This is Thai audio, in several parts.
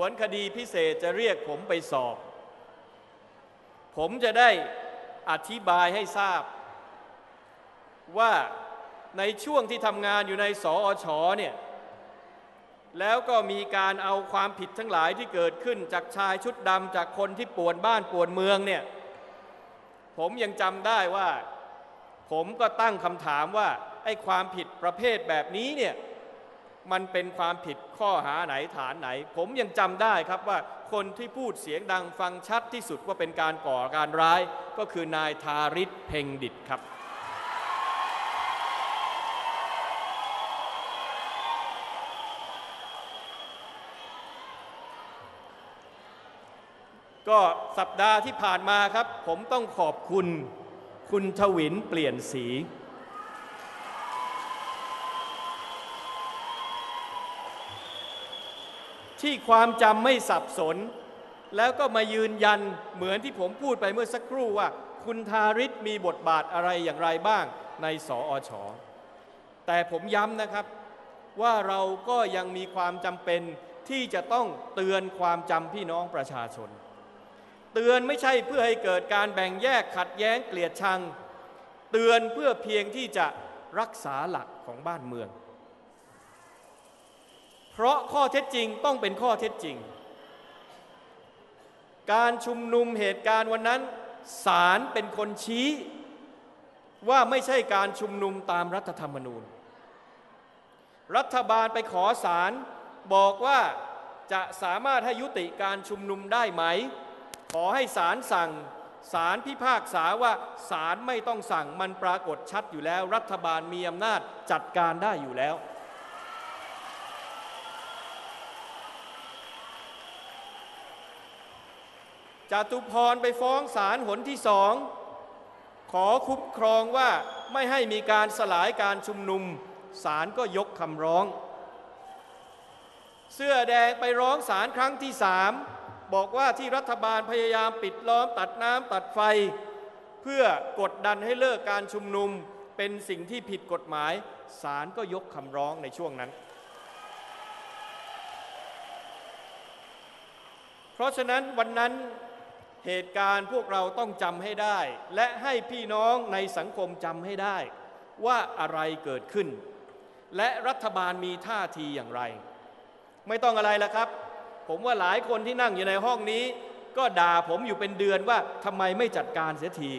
วนคดีพิเศษจะเรียกผมไปสอบ ผมจะได้อธิบายให้ทราบ ว่าในช่วงที่ทำงานอยู่ในสออชอเนี่ย แล้วก็มีการเอาความผิดทั้งหลายที่เกิดขึ้นจากชายชุดดำจากคนที่ป่วนบ้านป่วนเมืองเนี่ย ผมยังจำได้ว่า ผมก็ตั้งคำถามว่า ไอ้ความผิดประเภทแบบนี้เนี่ยมันเป็นความผิดข้อหาไหนฐานไหน ผมยังจำได้ครับว่าคนที่พูดเสียงดังฟังชัดที่สุดว่าเป็นการก่อการร้าย ก็คือนายทาริศเพ่งดิตครับ ก็สัปดาห์ที่ผ่านมาครับ ผมต้องขอบคุณ คุณชวินเปลี่ยนสีที่ความจำไม่สับสน แล้วก็มายืนยันเหมือนที่ผมพูดไปเมื่อสักครู่ว่า คุณทาริศมีบทบาทอะไรอย่างไรบ้างในสออชอแต่ผมย้ำนะครับว่าเราก็ยังมีความจำเป็นที่จะต้องเตือนความจำพี่น้องประชาชน เตือนไม่ใช่เพื่อให้เกิดการแบ่งแยกขัดแย้งเกลียดชัง เตือนเพื่อเพียงที่จะรักษาหลักของบ้านเมืองเพราะข้อเท็จจริงต้องเป็นข้อเท็จจริง การชุมนุมเหตุการณ์วันนั้นศาลเป็นคนชี้ว่าไม่ใช่การชุมนุมตามรัฐธรรมนูญ รัฐบาลไปขอศาลบอกว่าจะสามารถให้ยุติการชุมนุมได้ไหม ขอให้ศาลสั่ง ศาลพิพากษาว่าศาลไม่ต้องสั่งมันปรากฏชัดอยู่แล้ว รัฐบาลมีอำนาจจัดการได้อยู่แล้วจตุพรไปฟ้องศาลหนที่สอง ขอคุ้มครองว่าไม่ให้มีการสลายการชุมนุมศาลก็ยกคำร้อง เสื้อแดงไปร้องศาลครั้งที่สามบอกว่าที่รัฐบาลพยายามปิดล้อมตัดน้ำตัดไฟ เพื่อกดดันให้เลิกการชุมนุมเป็นสิ่งที่ผิดกฎหมายศาลก็ยกคำร้องในช่วงนั้น เพราะฉะนั้นวันนั้นเหตุการณ์พวกเราต้องจำให้ได้ และให้พี่น้องในสังคมจำให้ได้ว่าอะไรเกิดขึ้น และรัฐบาลมีท่าทีอย่างไร ไม่ต้องอะไรแล้วครับ ผมว่าหลายคนที่นั่งอยู่ในห้องนี้ ก็ด่าผมอยู่เป็นเดือนว่าทำไมไม่จัดการเสียที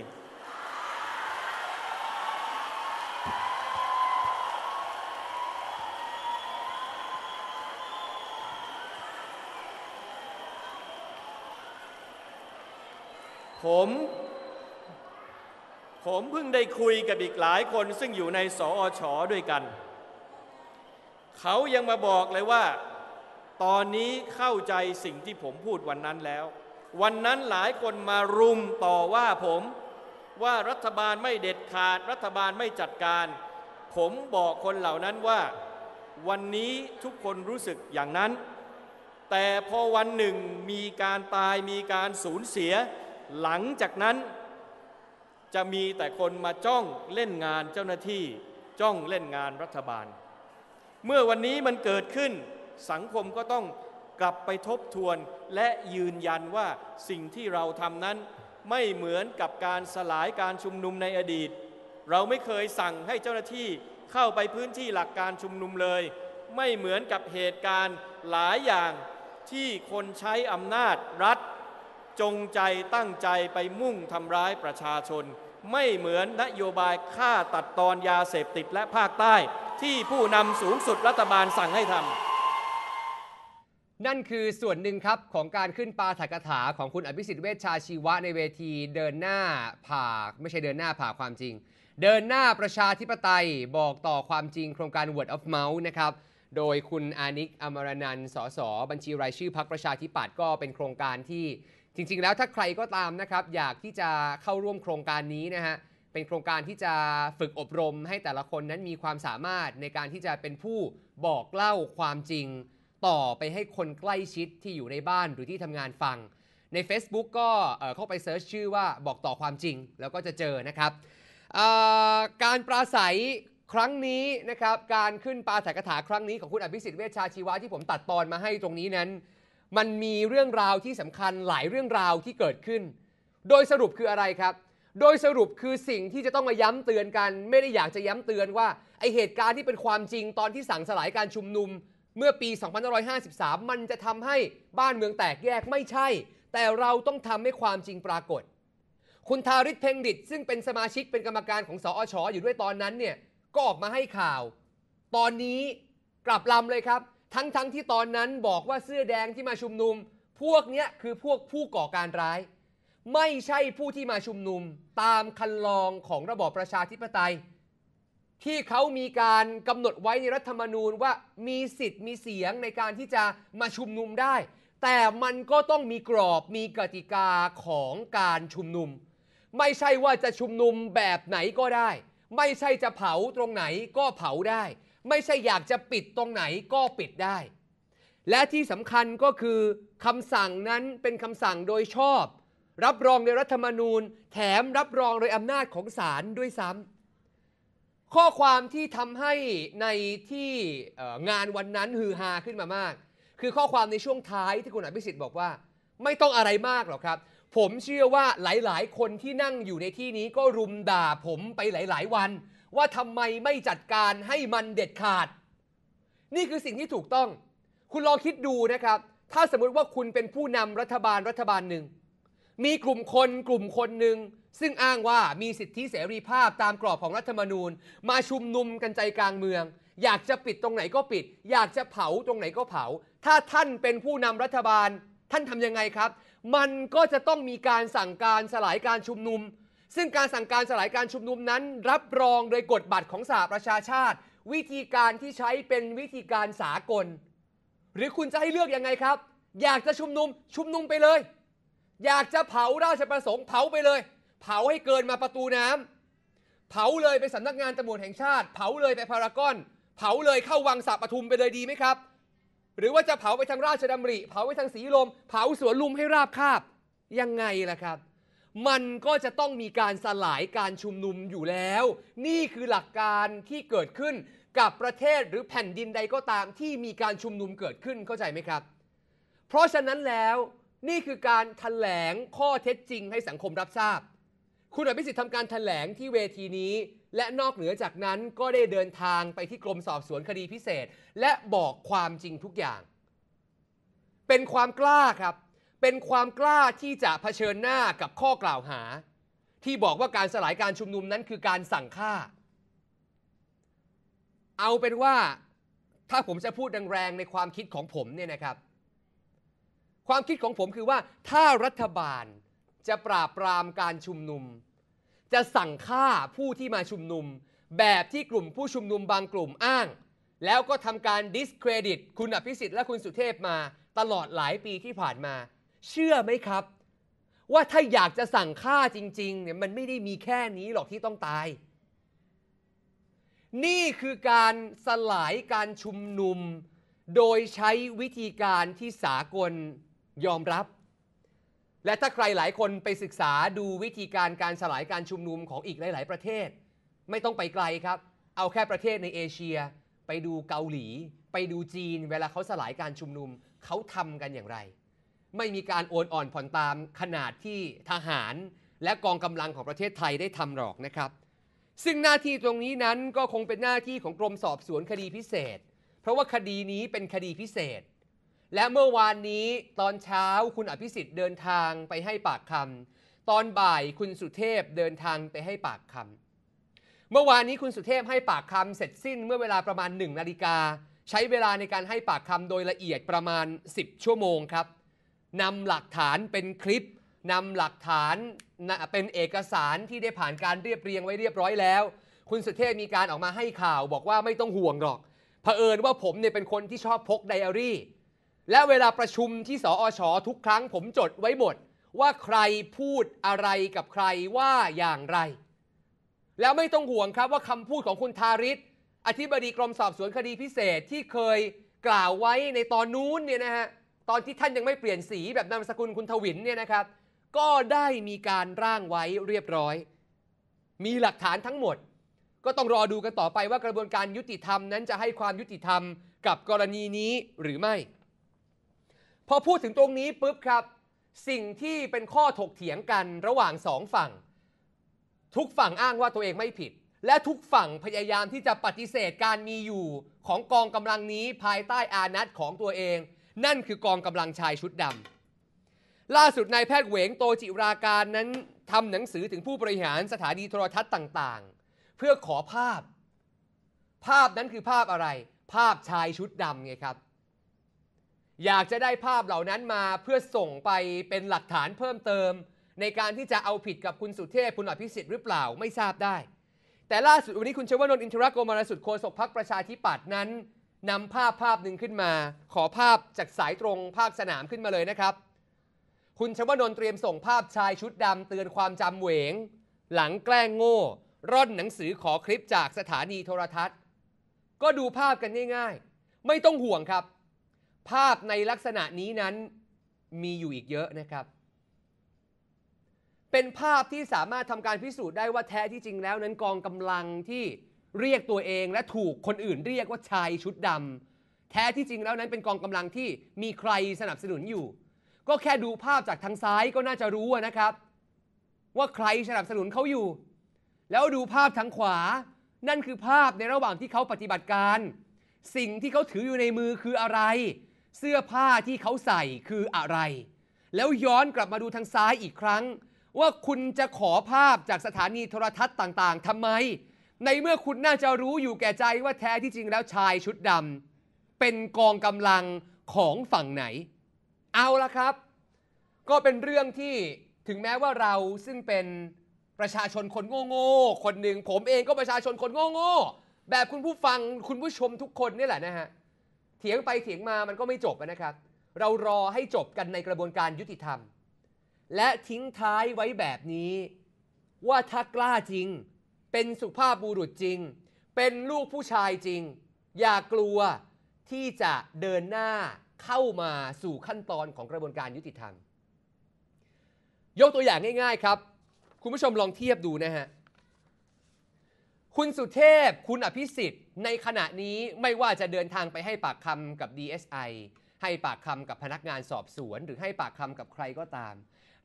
ผม ผมเพิ่งได้คุยกับอีกหลายคนซึ่งอยู่ในสออชอด้วยกัน เขายังมาบอกเลยว่า ตอนนี้เข้าใจสิ่งที่ผมพูดวันนั้นแล้ว วันนั้นหลายคนมารุมต่อว่าผม ว่ารัฐบาลไม่เด็ดขาด รัฐบาลไม่จัดการ ผมบอกคนเหล่านั้นว่า วันนี้ทุกคนรู้สึกอย่างนั้น แต่พอวันหนึ่งมีการตายมีการสูญเสียหลังจากนั้นจะมีแต่คนมาจ้องเล่นงานเจ้าหน้าที่จ้องเล่นงานรัฐบาล เมื่อวันนี้มันเกิดขึ้น สังคมก็ต้องกลับไปทบทวนและยืนยันว่าสิ่งที่เราทำนั้น ไม่เหมือนกับการสลายการชุมนุมในอดีต เราไม่เคยสั่งให้เจ้าหน้าที่เข้าไปพื้นที่หลักการชุมนุมเลย ไม่เหมือนกับเหตุการณ์หลายอย่างที่คนใช้อำนาจรัฐจงใจตั้งใจไปมุ่งทำร้ายประชาชน ไม่เหมือนนโยบายฆ่าตัดตอนยาเสพติดและภาคใต้ที่ผู้นำสูงสุดรัฐบาลสั่งให้ทำนั่นคือส่วนหนึ่งครับของการขึ้นปาถกถาของคุณอภิสิทธิ์เวชชาชีวะ ในเวทีเดินหน้าผ่าไม่ใช่เดินหน้าผ่าความจริง เดินหน้าประชาธิปไตยบอกต่อความจริง โครงการ Word of Mouth นะครับโดยคุณอานิกอมรนันสสบัญชีรายชื่อพักประชาธิปัตย์ก็เป็นโครงการที่จริง ๆ แล้วถ้าใครก็ตามนะครับอยากที่จะเข้าร่วมโครงการนี้นะฮะเป็นโครงการที่จะฝึกอบรมให้แต่ละคนนั้นมีความสามารถในการที่จะเป็นผู้บอกเล่าความจริง ต่อไปให้คนใกล้ชิดที่อยู่ในบ้านหรือที่ทำงานฟัง ใน Facebook ก็เข้าไปเซิร์ชชื่อว่าบอกต่อความจริงแล้วก็จะเจอนะครับ การปราศัยครั้งนี้นะครับการขึ้นปาถกถาครั้งนี้ของคุณอภิสิทธิ์เวชชาชีวะที่ผมตัดตอนมาให้ตรงนี้นั้นมันมีเรื่องราวที่สำคัญหลายเรื่องราวที่เกิดขึ้น โดยสรุปคืออะไรครับ โดยสรุปคือสิ่งที่จะต้องมาย้ำเตือนกัน ไม่ได้อยากจะย้ำเตือนว่า ไอเหตุการณ์ที่เป็นความจริงตอนที่สั่งสลายการชุมนุมเมื่อปี 2553 มันจะทำให้บ้านเมืองแตกแยกไม่ใช่ แต่เราต้องทำให้ความจริงปรากฏ คุณทาริศเพ่งดิตซึ่งเป็นสมาชิกเป็นกรรมการของสอชออยู่ด้วยตอนนั้นเนี่ยก็ออกมาให้ข่าว ตอนนี้กลับลำเลยครับทั้งทที่ตอนนั้นบอกว่าเสื้อแดงที่มาชุมนุม พวกเนี้ยคือพวกผู้ก่อการร้าย ไม่ใช่ผู้ที่มาชุมนุมตามคันลองของระบอบประชาธิปไตย ที่เขามีการกำหนดไว้ ใน รัฐธรรมนูญว่ามีสิทธิ์มีเสียงในการที่จะมาชุมนุมได้ แต่มันก็ต้องมีกรอบมีกติกาของการชุมนุม ไม่ใช่ว่าจะชุมนุมแบบไหนก็ได้ ไม่ใช่จะเผาตรงไหนก็เผาได้ไม่ใช่อยากจะปิดตรงไหนก็ปิดได้ และที่สำคัญก็คือคำสั่งนั้นเป็นคำสั่งโดยชอบ รับรองโดยรัฐธรรมนูญ แถมรับรองโดยอำนาจของศาลด้วยซ้ำข้อความที่ทำให้ในที่งานวันนั้นฮือฮาขึ้นมามาก คือข้อความในช่วงท้ายที่คุณอภิสิทธิ์บอกว่า ไม่ต้องอะไรมากหรอกครับ ผมเชื่อว่าหลายๆ คนที่นั่งอยู่ในที่นี้ก็รุมด่า ผมไปหลาย ๆ วันว่าทำไมไม่จัดการให้มันเด็ดขาด นี่คือสิ่งที่ถูกต้อง คุณลองคิดดูนะครับ ถ้าสมมติว่าคุณเป็นผู้นำรัฐบาลรัฐบาลหนึ่ง มีกลุ่มคนกลุ่มคนหนึ่งซึ่งอ้างว่ามีสิทธิเสรีภาพตามกรอบของรัฐธรรมนูญ มาชุมนุมกันใจกลางเมือง อยากจะปิดตรงไหนก็ปิด อยากจะเผาตรงไหนก็เผา ถ้าท่านเป็นผู้นำรัฐบาล ท่านทำยังไงครับ มันก็จะต้องมีการสั่งการสลายการชุมนุมซึ่งการสั่งการสลายการชุมนุมนั้น รับรองโดยกฎบัตรของสหประชาชาติ วิธีการที่ใช้เป็นวิธีการสากล หรือคุณจะให้เลือกยังไงครับ อยากจะชุมนุมชุมนุมไปเลย อยากจะเผาราชประสงค์เผาไปเลย เผาให้เกินมาประตูน้ำ เผาเลยไปสำนักงานตำรวจแห่งชาติ เผาเลยไปพารากอนเผาเลยเข้าวังสะปทุมไปเลยดีไหมครับ หรือว่าจะเผาไปทางราชดำริเผาไปทางสีลม เผาสวนลุมให้ราบคาบยังไงล่ะครับมันก็จะต้องมีการสลายการชุมนุมอยู่แล้ว นี่คือหลักการที่เกิดขึ้นกับประเทศหรือแผ่นดินใดก็ตามที่มีการชุมนุมเกิดขึ้นเข้าใจไหมครับ เพราะฉะนั้นแล้ว นี่คือการถแถลงข้อเท็จจริงให้สังคมรับทราบ คุณอภิสิทธิ์ทำการถแถลงที่เวทีนี้ และนอกเหนือจากนั้นก็ได้เดินทางไปที่กรมสอบสวนคดีพิเศษ และบอกความจริงทุกอย่าง เป็นความกล้าครับเป็นความกล้าที่จะเผชิญหน้ากับข้อกล่าวหา ที่บอกว่าการสลายการชุมนุมนั้นคือการสั่งฆ่า เอาเป็นว่าถ้าผมจะพูดแรงๆในความคิดของผมเนี่ยนะครับ ความคิดของผมคือว่าถ้ารัฐบาลจะปราบปรามการชุมนุม จะสั่งฆ่าผู้ที่มาชุมนุม แบบที่กลุ่มผู้ชุมนุมบางกลุ่มอ้าง แล้วก็ทำการดิสเครดิตคุณอภิสิทธิ์และคุณสุเทพมา ตลอดหลายปีที่ผ่านมาเชื่อไหมครับ ว่าถ้าอยากจะสั่งฆ่าจริงๆเนี่ยมันไม่ได้มีแค่นี้หรอกที่ต้องตาย นี่คือการสลายการชุมนุมโดยใช้วิธีการที่สากลยอมรับ และถ้าใครหลายคนไปศึกษาดูวิธีการการสลายการชุมนุมของอีกหลาย ๆ ประเทศ ไม่ต้องไปไกลครับ เอาแค่ประเทศในเอเชีย ไปดูเกาหลีไปดูจีนเวลาเขาสลายการชุมนุมเขาทำกันอย่างไรไม่มีการโอนอ่อนผ่อนตามขนาดที่ทหาร และกองกำลังของประเทศไทยได้ทำหรอกนะครับ ซึ่งหน้าที่ตรงนี้นั้นก็คงเป็นหน้าที่ของกรมสอบสวนคดีพิเศษ เพราะว่าคดีนี้เป็นคดีพิเศษ และเมื่อวานนี้ตอนเช้าคุณอภิสิทธิ์เดินทางไปให้ปากคำ ตอนบ่ายคุณสุเทพเดินทางไปให้ปากคำ เมื่อวานนี้คุณสุเทพให้ปากคำเสร็จสิ้น เมื่อเวลาประมาณ1นึ่นาฬิกาใช้เวลาในการให้ปากคำโดยละเอียดประมาณ10ชั่วโมงครับนำหลักฐานเป็นคลิป นำหลักฐานเป็นเอกสารที่ได้ผ่านการเรียบเรียงไว้เรียบร้อยแล้ว คุณสุเทพมีการออกมาให้ข่าวบอกว่าไม่ต้องห่วงหรอกเผอิญว่าผมเนี่ยเป็นคนที่ชอบพกไดอารี่และเวลาประชุมที่สออชอทุกครั้ง ผมจดไว้หมด ว่าใครพูดอะไรกับใครว่าอย่างไร แล้วไม่ต้องห่วงครับว่าคำพูดของคุณทาริศอธิบดีกรมสอบสวนคดีพิเศษที่เคยกล่าวไว้ในตอนนู้นเนี่ยนะฮะตอนที่ท่านยังไม่เปลี่ยนสีแบบนามสกุลคุณทวินเนี่ยนะครับ ก็ได้มีการร่างไว้เรียบร้อย มีหลักฐานทั้งหมด ก็ต้องรอดูกันต่อไปว่ากระบวนการยุติธรรมนั้นจะให้ความยุติธรรมกับกรณีนี้หรือไม่ พอพูดถึงตรงนี้ปุ๊บครับ สิ่งที่เป็นข้อถกเถียงกันระหว่างสองฝั่ง ทุกฝั่งอ้างว่าตัวเองไม่ผิด และทุกฝั่งพยายามที่จะปฏิเสธการมีอยู่ของกองกำลังนี้ภายใต้อานัตของตัวเองนั่นคือกองกำลังชายชุดดำล่าสุดนายแพทย์เหวงโตจิราการนั้นทำหนังสือถึงผู้บริหารสถานีโทรทัศน์ต่างๆ เพื่อขอภาพ ภาพนั้นคือภาพอะไร ภาพชายชุดดำไงครับ อยากจะได้ภาพเหล่านั้นมาเพื่อส่งไปเป็นหลักฐานเพิ่มเติม ในการที่จะเอาผิดกับคุณสุเทพคุณอภิสิทธิ์หรือเปล่าไม่ทราบได้ แต่ล่าสุดวันนี้คุณเชวนนนท์อินทรโกมารสุดโคศกพักประชาธิปัตย์นั้นนำภาพ ภาพหนึ่งขึ้นมา ขอภาพจากสายตรงภาคสนามขึ้นมาเลยนะครับ คุณชวนนท์เตรียมส่งภาพชายชุดดำเตือนความจำเหวง หลังแกล้งโง่ร่อนหนังสือขอคลิปจากสถานีโทรทัศน์ ก็ดูภาพกันง่ายๆ ไม่ต้องห่วงครับ ภาพในลักษณะนี้นั้นมีอยู่อีกเยอะนะครับ เป็นภาพที่สามารถทำการพิสูจน์ได้ว่าแท้ที่จริงแล้ว นั้นกองกำลังที่เรียกตัวเองและถูกคนอื่น เรียกว่าชายชุดดำแท้ที่จริงแล้วนั้นเป็นกองกำลังที่มีใครสนับสนุนอยู่ ก็แค่ดูภาพจากทางซ้ายก็น่าจะรู้นะครับ ว่าใครสนับสนุนเขาอยู่ แล้วดูภาพทางขวา นั่นคือภาพในระหว่างที่เขาปฏิบัติการ สิ่งที่เขาถืออยู่ในมือคืออะไร เสื้อผ้าที่เขาใส่คืออะไร แล้วย้อนกลับมาดูทางซ้ายอีกครั้ง ว่าคุณจะขอภาพจากสถานีโทรทัศน์ต่าง ๆทำไมในเมื่อคุณน่าจะรู้อยู่แก่ใจว่าแท้ที่จริงแล้วชายชุดดำเป็นกองกำลังของฝั่งไหน เอาละครับ ก็เป็นเรื่องที่ถึงแม้ว่าเราซึ่งเป็นประชาชนคนโง่ๆคนหนึ่งผมเองก็ประชาชนคนโง่ๆแบบคุณผู้ฟังคุณผู้ชมทุกคนนี่แหละนะฮะเถียงไปเถียงมามันก็ไม่จบนะครับ เรารอให้จบกันในกระบวนการยุติธรรม และทิ้งท้ายไว้แบบนี้ ว่าถ้ากล้าจริงเป็นสุภาพบุรุษจริง เป็นลูกผู้ชายจริง อย่ากลัวที่จะเดินหน้าเข้ามาสู่ขั้นตอนของกระบวนการยุติธรรม ยกตัวอย่างง่ายๆครับ คุณผู้ชมลองเทียบดูนะฮะ คุณสุเทพ คุณอภิสิทธิ์ ในขณะนี้ไม่ว่าจะเดินทางไปให้ปากคำกับ DSI ให้ปากคำกับพนักงานสอบสวน หรือให้ปากคำกับใครก็ตาม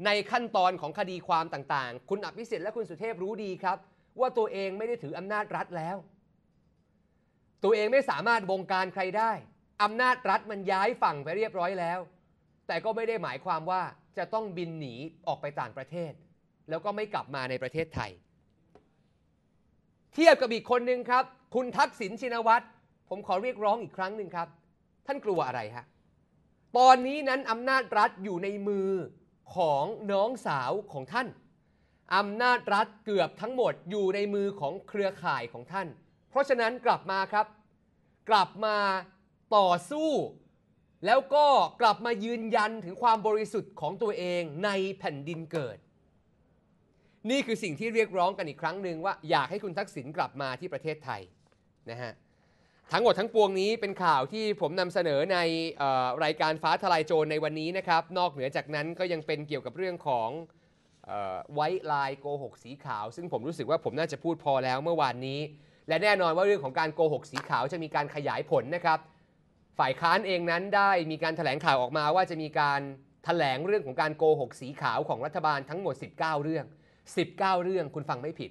ในขั้นตอนของคดีความต่างๆ คุณอภิสิทธิ์และคุณสุเทพรู้ดีครับว่าตัวเองไม่ได้ถืออำนาจรัฐแล้ว ตัวเองไม่สามารถบงการใครได้ อำนาจรัฐมันย้ายฝั่งไปเรียบร้อยแล้ว แต่ก็ไม่ได้หมายความว่าจะต้องบินหนีออกไปต่างประเทศ แล้วก็ไม่กลับมาในประเทศไทย เทียบกับอีกคนหนึ่งครับ คุณทักษิณชินวัตร ผมขอเรียกร้องอีกครั้งหนึ่งครับ ท่านกลัวอะไรฮะ ตอนนี้นั้นอำนาจรัฐอยู่ในมือของน้องสาวของท่านอำนาจรัฐเกือบทั้งหมดอยู่ในมือของเครือข่ายของท่าน เพราะฉะนั้นกลับมาครับกลับมาต่อสู้ แล้วก็กลับมายืนยันถึงความบริสุทธิ์ของตัวเองในแผ่นดินเกิด นี่คือสิ่งที่เรียกร้องกันอีกครั้งหนึ่งว่า อยากให้คุณทักษิณกลับมาที่ประเทศไทยนะฮะทั้งหมดทั้งปวงนี้เป็นข่าวที่ผมนำเสนอในอรายการฟ้าทลายโจรในวันนี้นะครับนอกเหนือจากนั้นก็ยังเป็นเกี่ยวกับเรื่องของไว้ลายโกหกสีขาว ซึ่งผมรู้สึกว่าผมน่าจะพูดพอแล้วเมื่อวานนี้ และแน่นอนว่าเรื่องของการโกหกสีขาวจะมีการขยายผลนะครับฝ่ายค้านเองนั้นได้มีการถแถลงข่าวออกมาว่าจะมีการถแถลงเรื่องของการโกหกสีขาวของรัฐบาลทั้งหมด 19 เรื่อง 19 เรื่องคุณฟังไม่ผิด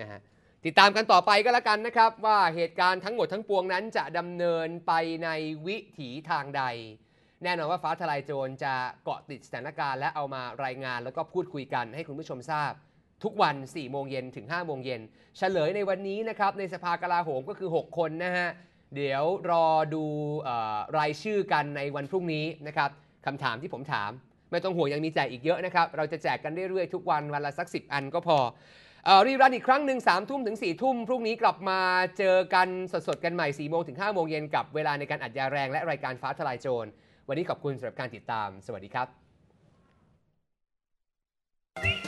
นะฮะติดตามกันต่อไปก็แล้วกันนะครับ ว่าเหตุการณ์ทั้งหมดทั้งปวงนั้นจะดำเนินไปในวิถีทางใดแน่นอนว่าฟ้าทลายโจรจะเกาะติดสถานการณ์และเอามารายงานแล้วก็พูดคุยกันให้คุณผู้ชมทราบ ทุกวัน4โมงเย็นถึง5โมงเย็นเฉลยในวันนี้นะครับในสภากลาโหมก็คือ 6 คนนะฮะ เดี๋ยวรอดูรายชื่อกันในวันพรุ่งนี้นะครับคำถามที่ผมถาม ไม่ต้องห่วงยังมีแจกอีกเยอะนะครับ เราจะแจกกันเรื่อยๆทุกวันวันละสัก10อันก็พอรีรันอีกครั้งหนึ่ง3ามทุ่มถึง4ี่ทุ่มพรุ่งนี้กลับมาเจอกันสดๆกันใหม่4ี่โมงถึง5้าโมงเย็นกับเวลาในการอัดยาแรงและรายการฟ้าทลายโจรวันนี้ขอบคุณสำหรับการติดตาม สวัสดีครับ